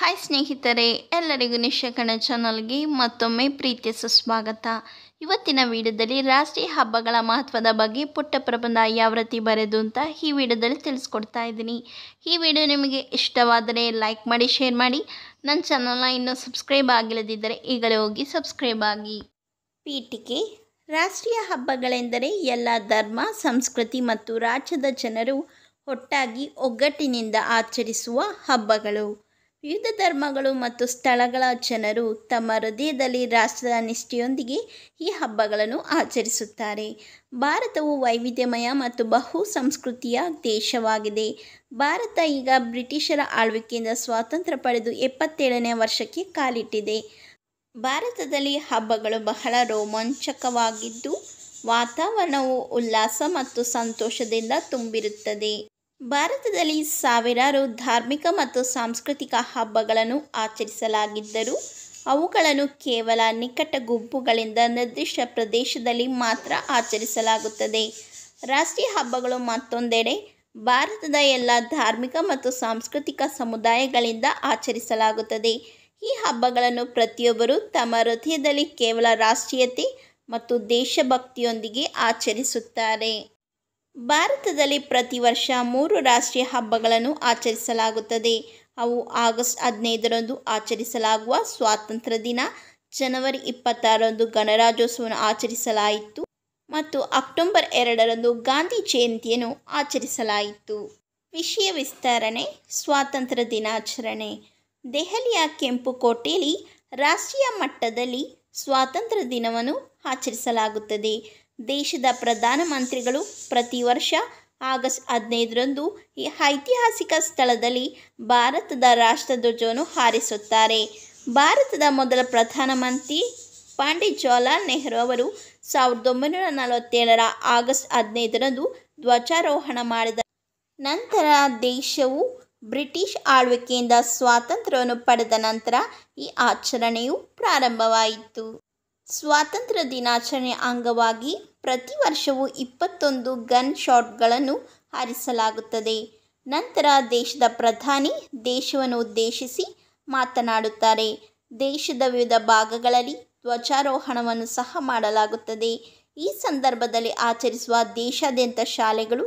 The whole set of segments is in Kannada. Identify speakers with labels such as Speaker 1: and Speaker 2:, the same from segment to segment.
Speaker 1: ಹಾಯ್ ಸ್ನೇಹಿತರೆ ಎಲ್ಲರಿಗೂ ನಿಶಕಣ ಚಾನಲ್ಗೆ ಮತ್ತೊಮ್ಮೆ ಪ್ರೀತಿಯ ಸುಸ್ವಾಗತ ಇವತ್ತಿನ ವಿಡಿಯೋದಲ್ಲಿ ರಾಷ್ಟ್ರೀಯ ಹಬ್ಬಗಳ ಮಹತ್ವದ ಬಗ್ಗೆ ಪುಟ್ಟ ಪ್ರಬಂಧ ಯಾವ ಬರೆದು ಅಂತ ಈ ವಿಡಿಯೋದಲ್ಲಿ ತಿಳಿಸ್ಕೊಡ್ತಾ ಇದ್ದೀನಿ ಈ ವಿಡಿಯೋ ನಿಮಗೆ ಇಷ್ಟವಾದರೆ ಲೈಕ್ ಮಾಡಿ ಶೇರ್ ಮಾಡಿ ನನ್ನ ಚಾನಲ್ನ ಇನ್ನೂ ಸಬ್ಸ್ಕ್ರೈಬ್ ಆಗಿಲ್ಲದಿದ್ದರೆ ಈಗಲೇ ಹೋಗಿ ಸಬ್ಸ್ಕ್ರೈಬ್ ಆಗಿ ಪೀಠಿಕೆ ರಾಷ್ಟ್ರೀಯ ಹಬ್ಬಗಳೆಂದರೆ ಎಲ್ಲ ಧರ್ಮ ಸಂಸ್ಕೃತಿ ಮತ್ತು ರಾಜ್ಯದ ಜನರು ಒಟ್ಟಾಗಿ ಒಗ್ಗಟ್ಟಿನಿಂದ ಆಚರಿಸುವ ಹಬ್ಬಗಳು ವಿವಿಧ ಧರ್ಮಗಳು ಮತ್ತು ಸ್ಥಳಗಳ ಜನರು ತಮ್ಮ ಹೃದಯದಲ್ಲಿ ರಾಷ್ಟ್ರದ ನಿಷ್ಠೆಯೊಂದಿಗೆ ಈ ಹಬ್ಬಗಳನ್ನು ಆಚರಿಸುತ್ತಾರೆ ಭಾರತವು ವೈವಿಧ್ಯಮಯ ಮತ್ತು ಬಹು ಸಂಸ್ಕೃತಿಯ ದೇಶವಾಗಿದೆ ಭಾರತ ಈಗ ಬ್ರಿಟಿಷರ ಆಳ್ವಿಕೆಯಿಂದ ಸ್ವಾತಂತ್ರ್ಯ ಪಡೆದು ಎಪ್ಪತ್ತೇಳನೇ ವರ್ಷಕ್ಕೆ ಕಾಲಿಟ್ಟಿದೆ ಭಾರತದಲ್ಲಿ ಹಬ್ಬಗಳು ಬಹಳ ರೋಮಾಂಚಕವಾಗಿದ್ದು ವಾತಾವರಣವು ಉಲ್ಲಾಸ ಮತ್ತು ಸಂತೋಷದಿಂದ ತುಂಬಿರುತ್ತದೆ ಭಾರತದಲ್ಲಿ ಸಾವಿರಾರು ಧಾರ್ಮಿಕ ಮತ್ತು ಸಾಂಸ್ಕೃತಿಕ ಹಬ್ಬಗಳನ್ನು ಆಚರಿಸಲಾಗಿದ್ದರೂ ಅವುಗಳನ್ನು ಕೇವಲ ನಿಕಟ ಗುಂಪುಗಳಿಂದ ನಿರ್ದಿಷ್ಟ ಪ್ರದೇಶದಲ್ಲಿ ಮಾತ್ರ ಆಚರಿಸಲಾಗುತ್ತದೆ ರಾಷ್ಟ್ರೀಯ ಹಬ್ಬಗಳು ಮತ್ತೊಂದೆಡೆ ಭಾರತದ ಎಲ್ಲ ಧಾರ್ಮಿಕ ಮತ್ತು ಸಾಂಸ್ಕೃತಿಕ ಸಮುದಾಯಗಳಿಂದ ಆಚರಿಸಲಾಗುತ್ತದೆ ಈ ಹಬ್ಬಗಳನ್ನು ಪ್ರತಿಯೊಬ್ಬರು ತಮ್ಮ ಹೃದಯದಲ್ಲಿ ಕೇವಲ ರಾಷ್ಟ್ರೀಯತೆ ಮತ್ತು ದೇಶಭಕ್ತಿಯೊಂದಿಗೆ ಆಚರಿಸುತ್ತಾರೆ ಭಾರತದಲ್ಲಿ ಪ್ರತಿ ವರ್ಷ ಮೂರು ರಾಷ್ಟ್ರೀಯ ಹಬ್ಬಗಳನ್ನು ಆಚರಿಸಲಾಗುತ್ತದೆ ಅವು ಆಗಸ್ಟ್ ಹದಿನೈದರಂದು ಆಚರಿಸಲಾಗುವ ಸ್ವಾತಂತ್ರ್ಯ ದಿನ ಜನವರಿ ಇಪ್ಪತ್ತಾರರಂದು ಗಣರಾಜ್ಯೋತ್ಸವವನ್ನು ಆಚರಿಸಲಾಯಿತು ಮತ್ತು ಅಕ್ಟೋಬರ್ ಎರಡರಂದು ಗಾಂಧಿ ಜಯಂತಿಯನ್ನು ಆಚರಿಸಲಾಯಿತು ವಿಷಯ ವಿಸ್ತರಣೆ ಸ್ವಾತಂತ್ರ್ಯ ದಿನಾಚರಣೆ ದೆಹಲಿಯ ಕೆಂಪು ಕೋಟೆಯಲ್ಲಿ ರಾಷ್ಟ್ರೀಯ ಮಟ್ಟದಲ್ಲಿ ಸ್ವಾತಂತ್ರ್ಯ ದಿನವನ್ನು ಆಚರಿಸಲಾಗುತ್ತದೆ ದೇಶದ ಪ್ರಧಾನಮಂತ್ರಿಗಳು ಪ್ರತಿ ವರ್ಷ ಆಗಸ್ಟ್ ಹದಿನೈದರಂದು ಈ ಐತಿಹಾಸಿಕ ಸ್ಥಳದಲ್ಲಿ ಭಾರತದ ರಾಷ್ಟ್ರಧ್ವಜವನ್ನು ಹಾರಿಸುತ್ತಾರೆ ಭಾರತದ ಮೊದಲ ಪ್ರಧಾನಮಂತ್ರಿ ಪಂಡಿತ್ ಜವಾಹರ್ಲಾಲ್ ನೆಹರು ಅವರು ಸಾವಿರದ ಒಂಬೈನೂರ ನಲವತ್ತೇಳರ ಆಗಸ್ಟ್ ಹದಿನೈದರಂದು ಧ್ವಜಾರೋಹಣ ಮಾಡಿದ ನಂತರ ದೇಶವು ಬ್ರಿಟಿಷ್ ಆಳ್ವಿಕೆಯಿಂದ ಸ್ವಾತಂತ್ರ್ಯವನ್ನು ಪಡೆದ ನಂತರ ಈ ಆಚರಣೆಯು ಪ್ರಾರಂಭವಾಯಿತು ಸ್ವಾತಂತ್ರ್ಯ ದಿನಾಚರಣೆ ಅಂಗವಾಗಿ ಪ್ರತಿ ವರ್ಷವೂ ಇಪ್ಪತ್ತೊಂದು ಗನ್ ಶಾಟ್ಗಳನ್ನು ಹಾರಿಸಲಾಗುತ್ತದೆ ನಂತರ ದೇಶದ ಪ್ರಧಾನಿ ದೇಶವನ್ನು ಉದ್ದೇಶಿಸಿ ಮಾತನಾಡುತ್ತಾರೆ ದೇಶದ ವಿವಿಧ ಭಾಗಗಳಲ್ಲಿ ಧ್ವಜಾರೋಹಣವನ್ನು ಸಹ ಮಾಡಲಾಗುತ್ತದೆ ಈ ಸಂದರ್ಭದಲ್ಲಿ ಆಚರಿಸುವ ದೇಶಾದ್ಯಂತ ಶಾಲೆಗಳು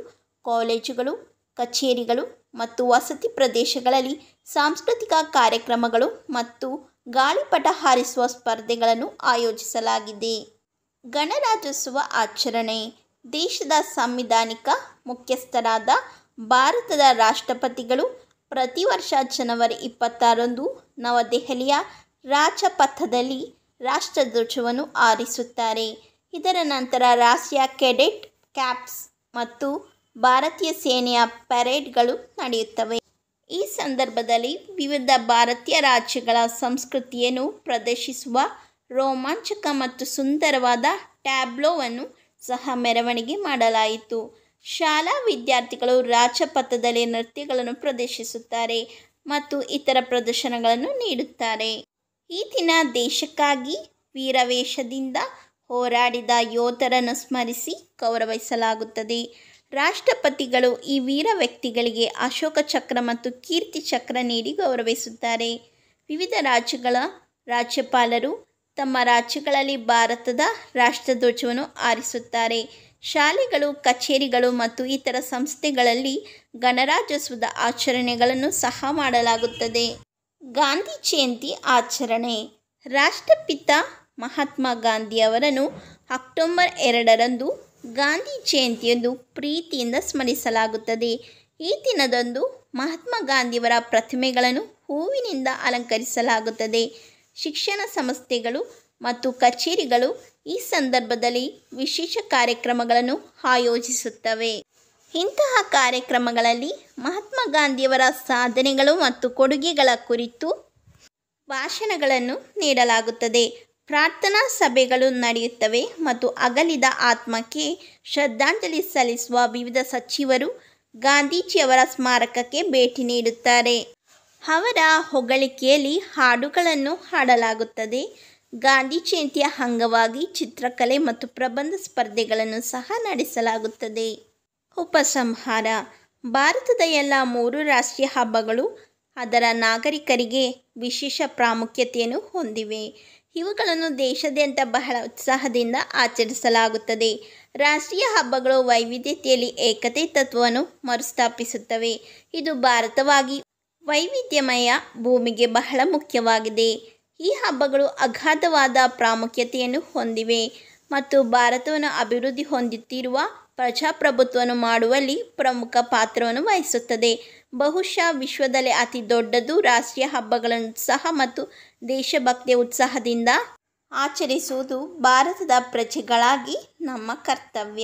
Speaker 1: ಕಾಲೇಜುಗಳು ಕಚೇರಿಗಳು ಮತ್ತು ವಸತಿ ಪ್ರದೇಶಗಳಲ್ಲಿ ಸಾಂಸ್ಕೃತಿಕ ಕಾರ್ಯಕ್ರಮಗಳು ಮತ್ತು ಗಾಳಿಪಟ ಹಾರಿಸುವ ಸ್ಪರ್ಧೆಗಳನ್ನು ಆಯೋಜಿಸಲಾಗಿದೆ ಗಣರಾಜ್ಯೋತ್ಸವ ಆಚರಣೆ ದೇಶದ ಸಂವಿಧಾನಿಕ ಮುಖ್ಯಸ್ಥರಾದ ಭಾರತದ ರಾಷ್ಟ್ರಪತಿಗಳು ಪ್ರತಿ ವರ್ಷ ಜನವರಿ ಇಪ್ಪತ್ತಾರರಂದು ನವದೆಹಲಿಯ ರಾಜಪಥದಲ್ಲಿ ರಾಷ್ಟ್ರಧ್ವಜವನ್ನು ಆರಿಸುತ್ತಾರೆ ಇದರ ನಂತರ ರಾಷ್ಟ್ರೀಯ ಕೆಡೆಟ್ ಕ್ಯಾಪ್ಸ್ ಮತ್ತು ಭಾರತೀಯ ಸೇನೆಯ ಪರೇಡ್ಗಳು ನಡೆಯುತ್ತವೆ ಈ ಸಂದರ್ಭದಲ್ಲಿ ವಿವಿಧ ಭಾರತೀಯ ರಾಜ್ಯಗಳ ಸಂಸ್ಕೃತಿಯನ್ನು ಪ್ರದರ್ಶಿಸುವ ರೋಮಾಂಚಕ ಮತ್ತು ಸುಂದರವಾದ ಟ್ಯಾಬ್ಲೋವನ್ನು ಸಹ ಮೆರವಣಿಗೆ ಮಾಡಲಾಯಿತು ಶಾಲಾ ವಿದ್ಯಾರ್ಥಿಗಳು ರಾಜಪಥದಲ್ಲಿ ನೃತ್ಯಗಳನ್ನು ಪ್ರದರ್ಶಿಸುತ್ತಾರೆ ಮತ್ತು ಇತರ ಪ್ರದರ್ಶನಗಳನ್ನು ನೀಡುತ್ತಾರೆ ಈ ದಿನ ದೇಶಕ್ಕಾಗಿ ವೀರವೇಷದಿಂದ ಹೋರಾಡಿದ ಯೋಧರನ್ನು ಸ್ಮರಿಸಿ ಗೌರವಿಸಲಾಗುತ್ತದೆ ರಾಷ್ಟ್ರಪತಿಗಳು ಈ ವೀರ ವ್ಯಕ್ತಿಗಳಿಗೆ ಅಶೋಕ ಚಕ್ರ ಮತ್ತು ಕೀರ್ತಿ ಚಕ್ರ ನೀಡಿ ಗೌರವಿಸುತ್ತಾರೆ ವಿವಿಧ ರಾಜ್ಯಗಳ ರಾಜ್ಯಪಾಲರು ತಮ್ಮ ರಾಜ್ಯಗಳಲ್ಲಿ ಭಾರತದ ರಾಷ್ಟ್ರಧ್ವಜವನ್ನು ಆರಿಸುತ್ತಾರೆ ಶಾಲೆಗಳು ಕಚೇರಿಗಳು ಮತ್ತು ಇತರ ಸಂಸ್ಥೆಗಳಲ್ಲಿ ಗಣರಾಜ್ಯೋತ್ಸವದ ಆಚರಣೆಗಳನ್ನು ಸಹ ಮಾಡಲಾಗುತ್ತದೆ ಗಾಂಧಿ ಜಯಂತಿ ಆಚರಣೆ ರಾಷ್ಟ್ರಪಿತ ಮಹಾತ್ಮ ಗಾಂಧಿ ಅವರನ್ನು ಅಕ್ಟೋಬರ್ ಎರಡರಂದು ಗಾಂಧಿ ಜಯಂತಿಯೊಂದು ಪ್ರೀತಿಯಿಂದ ಸ್ಮರಿಸಲಾಗುತ್ತದೆ ಈ ದಿನದಂದು ಮಹಾತ್ಮ ಗಾಂಧಿಯವರ ಪ್ರತಿಮೆಗಳನ್ನು ಹೂವಿನಿಂದ ಅಲಂಕರಿಸಲಾಗುತ್ತದೆ ಶಿಕ್ಷಣ ಸಂಸ್ಥೆಗಳು ಮತ್ತು ಕಚೇರಿಗಳು ಈ ಸಂದರ್ಭದಲ್ಲಿ ವಿಶೇಷ ಕಾರ್ಯಕ್ರಮಗಳನ್ನು ಆಯೋಜಿಸುತ್ತವೆ ಇಂತಹ ಕಾರ್ಯಕ್ರಮಗಳಲ್ಲಿ ಮಹಾತ್ಮ ಗಾಂಧಿಯವರ ಸಾಧನೆಗಳು ಮತ್ತು ಕೊಡುಗೆಗಳ ಕುರಿತು ಭಾಷಣಗಳನ್ನು ನೀಡಲಾಗುತ್ತದೆ ಪ್ರಾರ್ಥನಾ ಸಭೆಗಳು ನಡೆಯುತ್ತವೆ ಮತ್ತು ಅಗಲಿದ ಆತ್ಮಕ್ಕೆ ಶ್ರದ್ಧಾಂಜಲಿ ಸಲ್ಲಿಸುವ ವಿವಿಧ ಸಚಿವರು ಗಾಂಧೀಜಿಯವರ ಸ್ಮಾರಕಕ್ಕೆ ಭೇಟಿ ನೀಡುತ್ತಾರೆ ಅವರ ಹೊಗಳಿಕೆಯಲ್ಲಿ ಹಾಡುಗಳನ್ನು ಹಾಡಲಾಗುತ್ತದೆ ಗಾಂಧಿ ಜಯಂತಿಯ ಅಂಗವಾಗಿ ಚಿತ್ರಕಲೆ ಮತ್ತು ಪ್ರಬಂಧ ಸ್ಪರ್ಧೆಗಳನ್ನು ಸಹ ನಡೆಸಲಾಗುತ್ತದೆ ಉಪಸಂಹಾರ ಭಾರತದ ಎಲ್ಲ ಮೂರು ರಾಷ್ಟ್ರೀಯ ಹಬ್ಬಗಳು ಅದರ ನಾಗರಿಕರಿಗೆ ವಿಶೇಷ ಪ್ರಾಮುಖ್ಯತೆಯನ್ನು ಹೊಂದಿವೆ ಇವುಗಳನ್ನು ದೇಶಾದ್ಯಂತ ಬಹಳ ಉತ್ಸಾಹದಿಂದ ಆಚರಿಸಲಾಗುತ್ತದೆ ರಾಷ್ಟ್ರೀಯ ಹಬ್ಬಗಳು ವೈವಿಧ್ಯತೆಯಲ್ಲಿ ಏಕತೆ ತತ್ವವನ್ನು ಮರುಸ್ಥಾಪಿಸುತ್ತವೆ ಇದು ಭಾರತವಾಗಿ ವೈವಿಧ್ಯಮಯ ಭೂಮಿಗೆ ಬಹಳ ಮುಖ್ಯವಾಗಿದೆ ಈ ಹಬ್ಬಗಳು ಅಗಾಧವಾದ ಪ್ರಾಮುಖ್ಯತೆಯನ್ನು ಹೊಂದಿವೆ ಮತ್ತು ಭಾರತವನ್ನು ಅಭಿವೃದ್ಧಿ ಹೊಂದುತ್ತಿರುವ ಪ್ರಜಾಪ್ರಭುತ್ವವನ್ನು ಮಾಡುವಲ್ಲಿ ಪ್ರಮುಖ ಪಾತ್ರವನ್ನು ವಹಿಸುತ್ತದೆ ಬಹುಶಃ ವಿಶ್ವದಲ್ಲೇ ಅತಿ ದೊಡ್ಡದು ರಾಷ್ಟ್ರೀಯ ಹಬ್ಬಗಳನ್ನು ಸಹ ಮತ್ತು ದೇಶಭಕ್ತಿಯ ಉತ್ಸಾಹದಿಂದ ಆಚರಿಸುವುದು ಭಾರತದ ಪ್ರಜೆಗಳಾಗಿ ನಮ್ಮ ಕರ್ತವ್ಯ